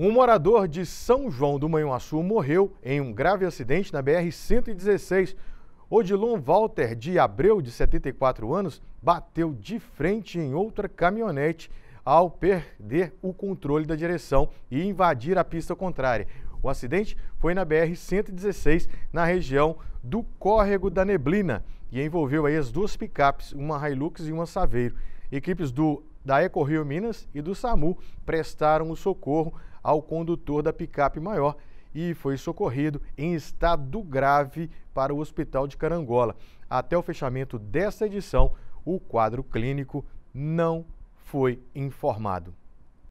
Um morador de São João do Manhuaçu morreu em um grave acidente na BR-116. Odilon Walter de Abreu, de 74 anos, bateu de frente em outra caminhonete ao perder o controle da direção e invadir a pista contrária. O acidente foi na BR-116, na região do Córrego da Neblina, e envolveu aí as duas picapes, uma Hilux e uma Saveiro. Equipes do da EcoRio Minas e do SAMU prestaram o socorro ao condutor da picape maior e foi socorrido em estado grave para o Hospital de Carangola. Até o fechamento desta edição, o quadro clínico não foi informado.